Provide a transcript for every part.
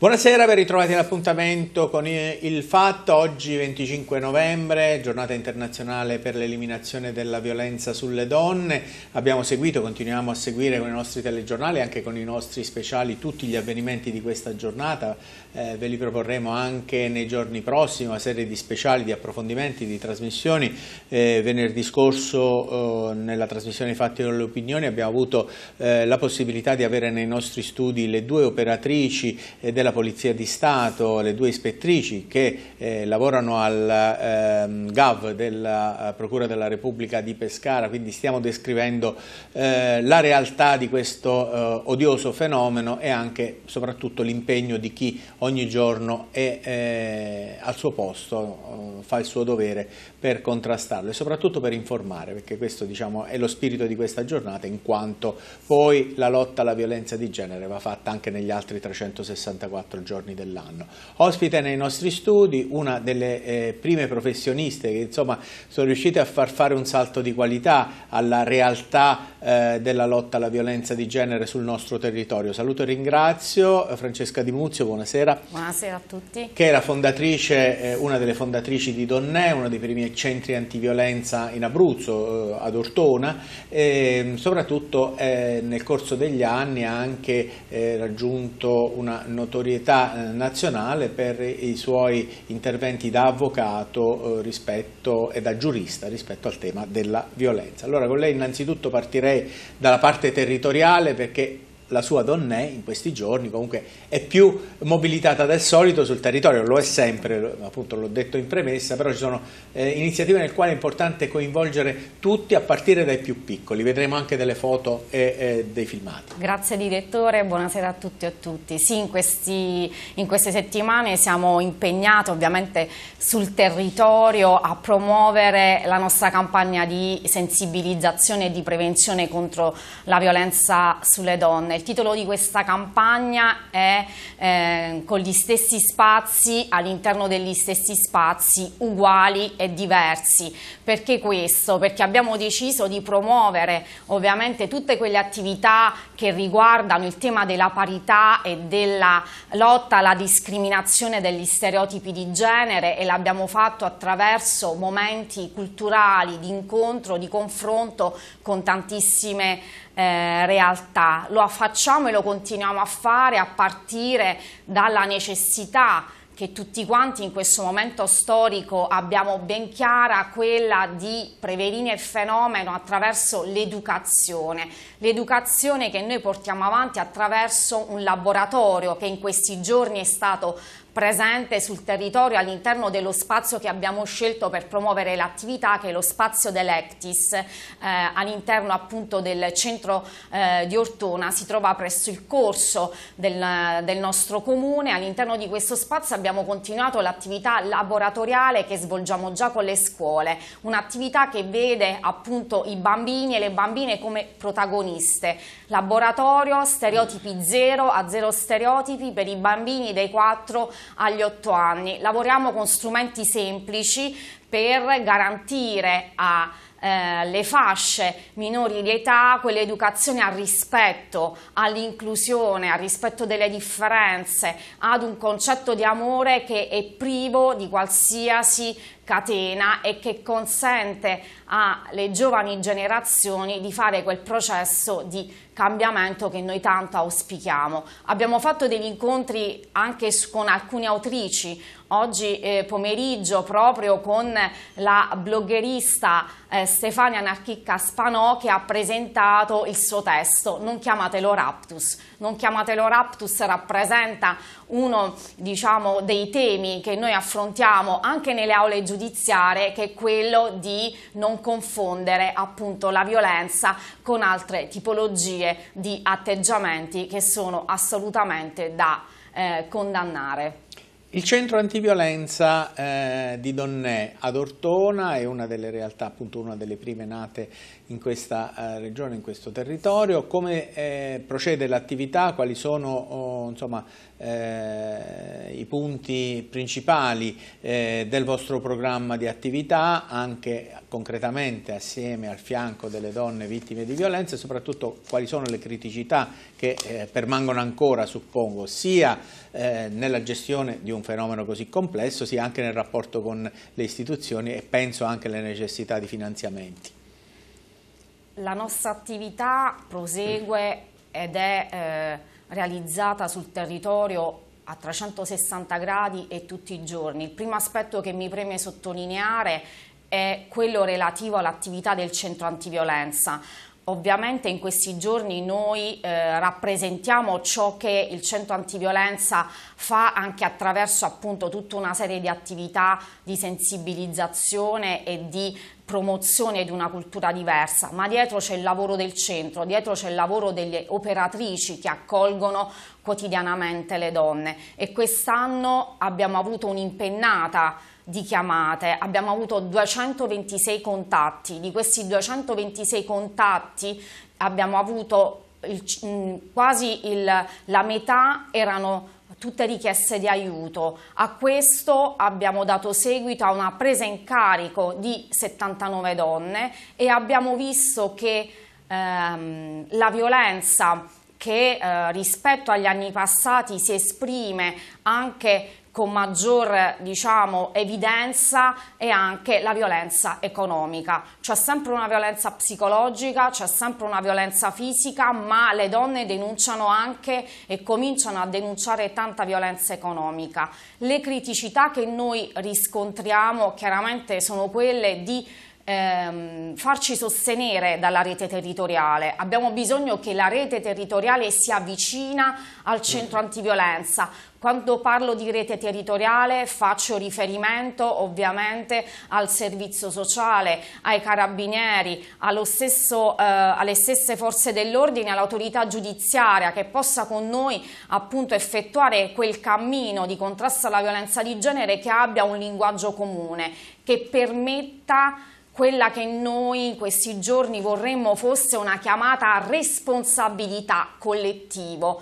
Buonasera, ben ritrovati all'appuntamento con Il Fatto, oggi 25 novembre, giornata internazionale per l'eliminazione della violenza sulle donne. Abbiamo seguito, continuiamo a seguire con i nostri telegiornali, e anche con i nostri speciali, tutti gli avvenimenti di questa giornata. Eh, ve li proporremo anche nei giorni prossimi, una serie di speciali, di approfondimenti, di trasmissioni. Eh, venerdì scorso eh, nella trasmissione Fatti con le opinioni abbiamo avuto eh, la possibilità di avere nei nostri studi le due operatrici eh, della della Polizia di Stato, le due ispettrici che eh, lavorano al ehm, eh, GAV della Procura della Repubblica di Pescara, quindi stiamo descrivendo eh, la realtà di questo eh, odioso fenomeno e anche soprattutto l'impegno di chi ogni giorno è eh, al suo posto, eh, fa il suo dovere per contrastarlo e soprattutto per informare, perché questo diciamo, è lo spirito di questa giornata in quanto poi la lotta alla violenza di genere va fatta anche negli altri 364 24 giorni dell'anno. Ospite nei nostri studi una delle eh, prime professioniste che insomma sono riuscite a far fare un salto di qualità alla realtà eh, della lotta alla violenza di genere sul nostro territorio. Saluto e ringrazio Francesca Di Muzio, buonasera. Buonasera a tutti. Che era fondatrice, eh, una delle fondatrici di Donne, uno dei primi centri antiviolenza in Abruzzo, eh, ad Ortona, e ehm, soprattutto eh, nel corso degli anni ha anche eh, raggiunto una notorietà proprietà eh, nazionale per i suoi interventi da avvocato eh, rispetto, e da giurista rispetto al tema della violenza. Allora con lei innanzitutto partirei dalla parte territoriale perché la sua donnè in questi giorni comunque è più mobilitata del solito sul territorio, lo è sempre, appunto l'ho detto in premessa, però ci sono eh, iniziative nel quale è importante coinvolgere tutti a partire dai più piccoli, vedremo anche delle foto e eh, dei filmati. Grazie direttore, buonasera a tutti e a tutti. Sì, in, questi, in queste settimane siamo impegnati ovviamente sul territorio a promuovere la nostra campagna di sensibilizzazione e di prevenzione contro la violenza sulle donne il titolo di questa campagna è eh, con gli stessi spazi, all'interno degli stessi spazi uguali e diversi. Perché questo? Perché abbiamo deciso di promuovere ovviamente tutte quelle attività che riguardano il tema della parità e della lotta alla discriminazione degli stereotipi di genere e l'abbiamo fatto attraverso momenti culturali di incontro, di confronto con tantissime eh, realtà, lo facciamo e lo continuiamo a fare a partire dalla necessità che tutti quanti in questo momento storico abbiamo ben chiara, quella di prevenire il fenomeno attraverso l'educazione. L'educazione che noi portiamo avanti attraverso un laboratorio che in questi giorni è stato presente sul territorio all'interno dello spazio che abbiamo scelto per promuovere l'attività che è lo spazio dell'Ectis eh, all'interno appunto del centro eh, di Ortona si trova presso il corso del, del nostro comune all'interno di questo spazio abbiamo continuato l'attività laboratoriale che svolgiamo già con le scuole un'attività che vede appunto i bambini e le bambine come protagoniste laboratorio stereotipi zero a zero stereotipi per i bambini dei 4 agli 8 anni. Lavoriamo con strumenti semplici per garantire alle eh, fasce minori di età, quell'educazione al rispetto, all'inclusione, al rispetto delle differenze, ad un concetto di amore che è privo di qualsiasi catena e che consente alle giovani generazioni di fare quel processo di cambiamento che noi tanto auspichiamo. Abbiamo fatto degli incontri anche con alcune autrici oggi eh, pomeriggio proprio con la bloggerista eh, Stefania Narchicca Spanò che ha presentato il suo testo Non chiamatelo raptus. Non chiamatelo raptus rappresenta uno diciamo, dei temi che noi affrontiamo anche nelle aule giudiziarie che è quello di non confondere appunto la violenza con altre tipologie di atteggiamenti che sono assolutamente da eh, condannare. Il centro antiviolenza eh, di Donnè ad Ortona è una delle realtà, appunto una delle prime nate in questa eh, regione, in questo territorio. Come eh, procede l'attività? Quali sono oh, insomma, eh, i punti principali eh, del vostro programma di attività, anche concretamente assieme al fianco delle donne vittime di violenza e soprattutto quali sono le criticità che eh, permangono ancora, suppongo, sia eh, nella gestione di un fenomeno così complesso, sia anche nel rapporto con le istituzioni e penso anche alle necessità di finanziamenti. La nostra attività prosegue ed è eh, realizzata sul territorio a 360 gradi e tutti i giorni. Il primo aspetto che mi preme sottolineare è quello relativo all'attività del centro antiviolenza. Ovviamente in questi giorni noi eh, rappresentiamo ciò che il centro antiviolenza fa anche attraverso appunto tutta una serie di attività di sensibilizzazione e di promozione di una cultura diversa, ma dietro c'è il lavoro del centro, dietro c'è il lavoro delle operatrici che accolgono quotidianamente le donne e quest'anno abbiamo avuto un'impennata di chiamate, abbiamo avuto 226 contatti, di questi 226 contatti abbiamo avuto il, quasi il, la metà erano tutte richieste di aiuto. A questo abbiamo dato seguito a una presa in carico di 79 donne e abbiamo visto che ehm, la violenza che eh, rispetto agli anni passati si esprime anche con maggior diciamo, evidenza è anche la violenza economica. C'è sempre una violenza psicologica, c'è sempre una violenza fisica, ma le donne denunciano anche e cominciano a denunciare tanta violenza economica. Le criticità che noi riscontriamo chiaramente sono quelle di ehm, farci sostenere dalla rete territoriale, abbiamo bisogno che la rete territoriale si avvicina al mm. centro antiviolenza. Quando parlo di rete territoriale faccio riferimento ovviamente al servizio sociale, ai carabinieri, stesso, eh, alle stesse forze dell'ordine, all'autorità giudiziaria che possa con noi appunto effettuare quel cammino di contrasto alla violenza di genere che abbia un linguaggio comune, che permetta quella che noi in questi giorni vorremmo fosse una chiamata a responsabilità collettiva.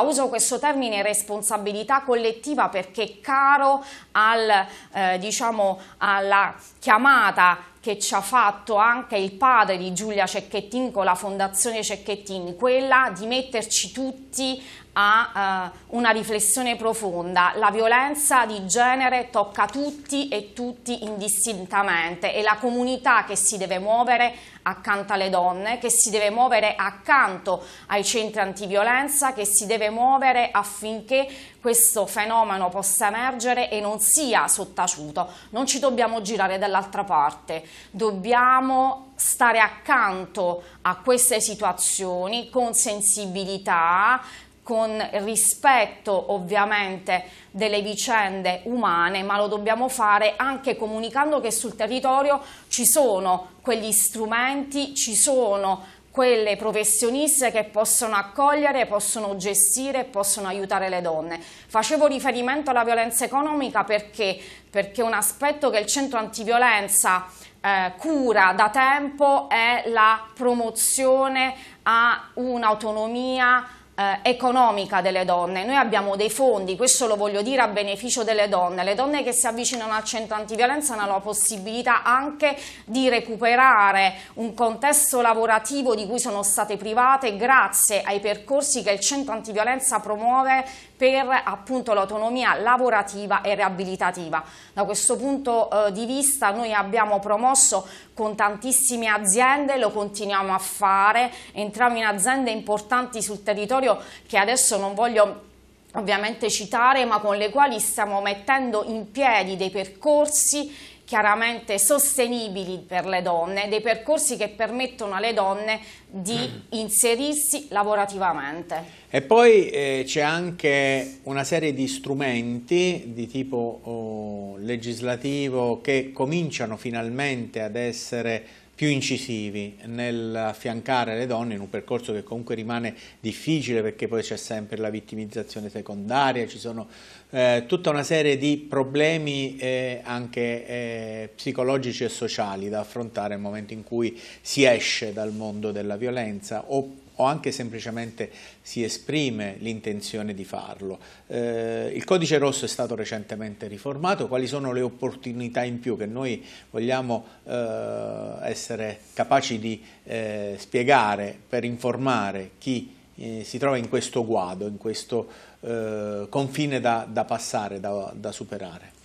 Uso questo termine responsabilità collettiva perché è caro al, eh, diciamo, alla chiamata che ci ha fatto anche il padre di Giulia Cecchettin con la Fondazione Cecchettin, quella di metterci tutti a eh, una riflessione profonda. La violenza di genere tocca tutti e tutti indistintamente è la comunità che si deve muovere accanto alle donne, che si deve muovere accanto ai centri antiviolenza, che si deve muovere affinché questo fenomeno possa emergere e non sia sottaciuto. Non ci dobbiamo girare dall'altra parte, dobbiamo stare accanto a queste situazioni con sensibilità, con rispetto ovviamente delle vicende umane, ma lo dobbiamo fare anche comunicando che sul territorio ci sono quegli strumenti, ci sono quelle professioniste che possono accogliere, possono gestire, possono aiutare le donne. Facevo riferimento alla violenza economica perché, perché un aspetto che il centro antiviolenza eh, cura da tempo è la promozione a un'autonomia eh, economica delle donne. Noi abbiamo dei fondi, questo lo voglio dire a beneficio delle donne. Le donne che si avvicinano al centro antiviolenza hanno la possibilità anche di recuperare un contesto lavorativo di cui sono state private grazie ai percorsi che il centro antiviolenza promuove per appunto l'autonomia lavorativa e riabilitativa. Da questo punto eh, di vista noi abbiamo promosso con tantissime aziende, lo continuiamo a fare, entriamo in aziende importanti sul territorio che adesso non voglio ovviamente citare, ma con le quali stiamo mettendo in piedi dei percorsi chiaramente sostenibili per le donne, dei percorsi che permettono alle donne di mm. inserirsi lavorativamente. E poi eh, c'è anche una serie di strumenti di tipo oh, legislativo che cominciano finalmente ad essere più incisivi nell'affiancare le donne in un percorso che comunque rimane difficile perché poi c'è sempre la vittimizzazione secondaria, ci sono eh, tutta una serie di problemi eh, anche eh, psicologici e sociali da affrontare nel momento in cui si esce dal mondo della violenza o o anche semplicemente si esprime l'intenzione di farlo. Eh, il codice rosso è stato recentemente riformato, quali sono le opportunità in più che noi vogliamo eh, essere capaci di eh, spiegare per informare chi eh, si trova in questo guado, in questo eh, confine da, da passare, da, da superare?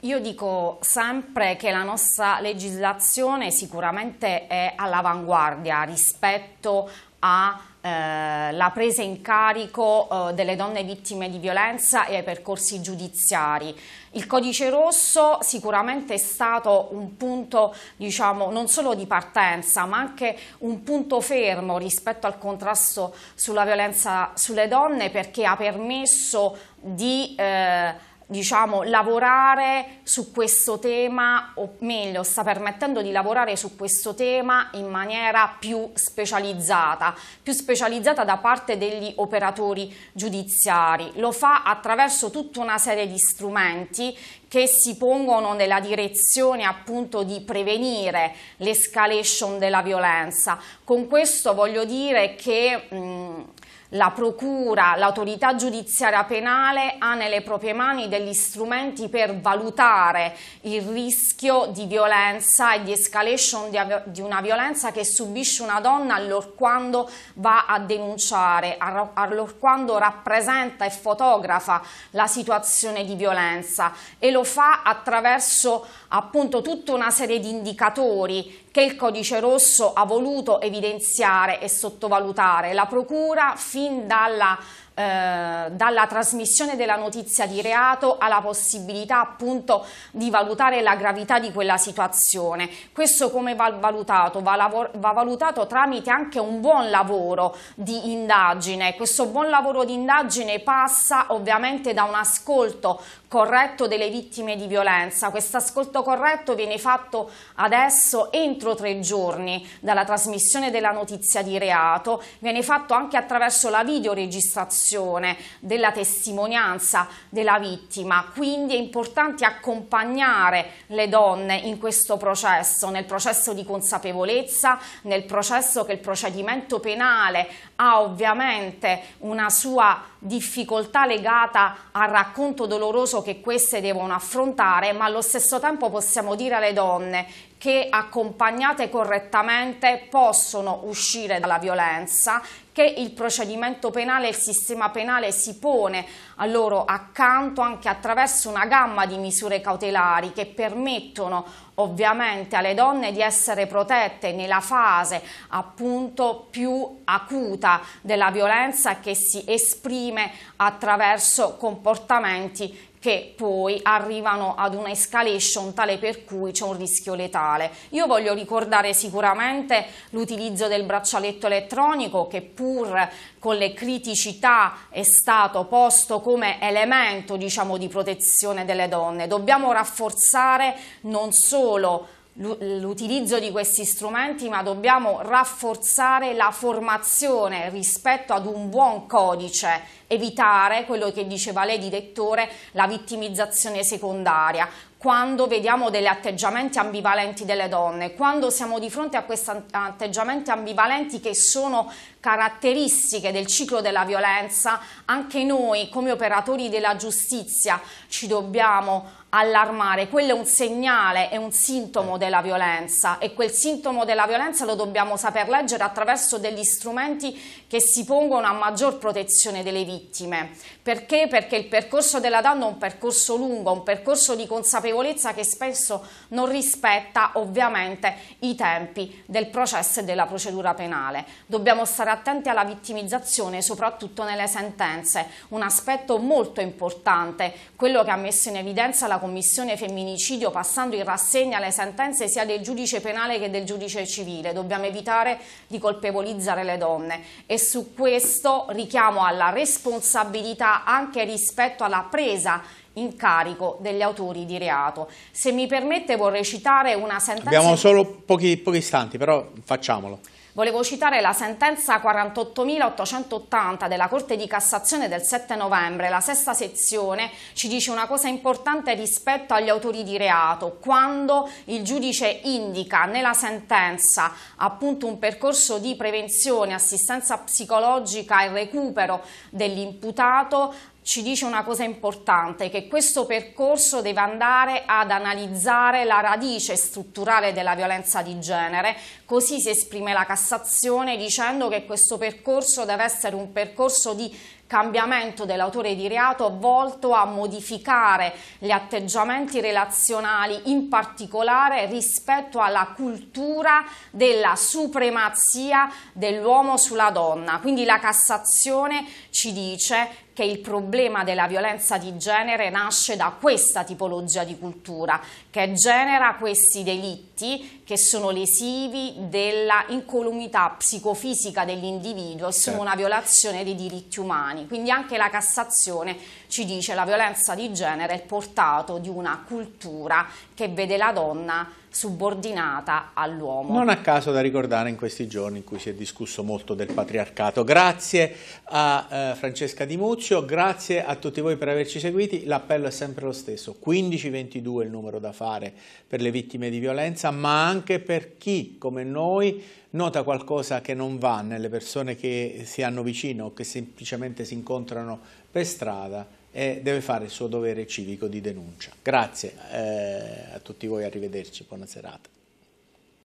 Io dico sempre che la nostra legislazione sicuramente è all'avanguardia rispetto alla eh, presa in carico eh, delle donne vittime di violenza e ai percorsi giudiziari. Il codice rosso sicuramente è stato un punto diciamo, non solo di partenza ma anche un punto fermo rispetto al contrasto sulla violenza sulle donne perché ha permesso di eh, diciamo, lavorare su questo tema, o meglio, sta permettendo di lavorare su questo tema in maniera più specializzata, più specializzata da parte degli operatori giudiziari. Lo fa attraverso tutta una serie di strumenti che si pongono nella direzione appunto di prevenire l'escalation della violenza. Con questo voglio dire che mh, la Procura, l'autorità giudiziaria penale ha nelle proprie mani degli strumenti per valutare il rischio di violenza e di escalation di una violenza che subisce una donna allorquando va a denunciare, allorquando rappresenta e fotografa la situazione di violenza e lo fa attraverso appunto tutta una serie di indicatori che il codice rosso ha voluto evidenziare e sottovalutare. La procura fin dalla eh, dalla trasmissione della notizia di reato alla possibilità appunto di valutare la gravità di quella situazione. Questo come va valutato? Va, va, valutato tramite anche un buon lavoro di indagine. Questo buon lavoro di indagine passa ovviamente da un ascolto corretto delle vittime di violenza. Questo ascolto corretto viene fatto adesso entro tre giorni dalla trasmissione della notizia di reato, viene fatto anche attraverso la videoregistrazione della testimonianza della vittima, quindi è importante accompagnare le donne in questo processo, nel processo di consapevolezza, nel processo che il procedimento penale ha ovviamente una sua difficoltà legata al racconto doloroso che queste devono affrontare, ma allo stesso tempo possiamo dire alle donne che accompagnate correttamente possono uscire dalla violenza che il procedimento penale e il sistema penale si pone a loro accanto anche attraverso una gamma di misure cautelari che permettono ovviamente alle donne di essere protette nella fase appunto più acuta della violenza che si esprime attraverso comportamenti che poi arrivano ad una escalation tale per cui c'è un rischio letale. Io voglio ricordare sicuramente l'utilizzo del braccialetto elettronico che pur con le criticità è stato posto come elemento diciamo, di protezione delle donne. Dobbiamo rafforzare non solo l'utilizzo di questi strumenti, ma dobbiamo rafforzare la formazione rispetto ad un buon codice, evitare quello che diceva lei direttore, la vittimizzazione secondaria. Quando vediamo degli atteggiamenti ambivalenti delle donne, quando siamo di fronte a questi atteggiamenti ambivalenti che sono caratteristiche del ciclo della violenza, anche noi come operatori della giustizia ci dobbiamo allarmare, quello è un segnale, è un sintomo della violenza e quel sintomo della violenza lo dobbiamo saper leggere attraverso degli strumenti che si pongono a maggior protezione delle vittime. Perché? Perché il percorso della danno è un percorso lungo, un percorso di consapevolezza che spesso non rispetta ovviamente i tempi del processo e della procedura penale. Dobbiamo stare attenti alla vittimizzazione, soprattutto nelle sentenze, un aspetto molto importante, quello che ha messo in evidenza la commissione femminicidio passando in rassegna le sentenze sia del giudice penale che del giudice civile. Dobbiamo evitare di colpevolizzare le donne e su questo richiamo alla responsabilità anche rispetto alla presa in carico degli autori di reato. Se mi permette vorrei citare una sentenza... Abbiamo solo pochi, pochi istanti, però facciamolo. Volevo citare la sentenza 48.880 della Corte di Cassazione del 7 novembre, la sesta sezione ci dice una cosa importante rispetto agli autori di reato, quando il giudice indica nella sentenza appunto un percorso di prevenzione, assistenza psicologica e recupero dell'imputato ci dice una cosa importante, che questo percorso deve andare ad analizzare la radice strutturale della violenza di genere, così si esprime la Cassazione dicendo che questo percorso deve essere un percorso di cambiamento dell'autore di reato volto a modificare gli atteggiamenti relazionali, in particolare rispetto alla cultura della supremazia dell'uomo sulla donna. Quindi la Cassazione ci dice che il problema della violenza di genere nasce da questa tipologia di cultura che genera questi delitti che sono lesivi della incolumità psicofisica dell'individuo e sono certo. una violazione dei diritti umani. Quindi anche la Cassazione ci dice che la violenza di genere è il portato di una cultura che vede la donna subordinata all'uomo. Non a caso da ricordare in questi giorni in cui si è discusso molto del patriarcato. Grazie a eh, Francesca Di Muzio, grazie a tutti voi per averci seguiti. L'appello è sempre lo stesso, 1522 è il numero da fare per le vittime di violenza, ma anche per chi come noi nota qualcosa che non va nelle persone che si hanno vicino o che semplicemente si incontrano per strada e deve fare il suo dovere civico di denuncia. Grazie eh, a tutti voi, arrivederci, buona serata.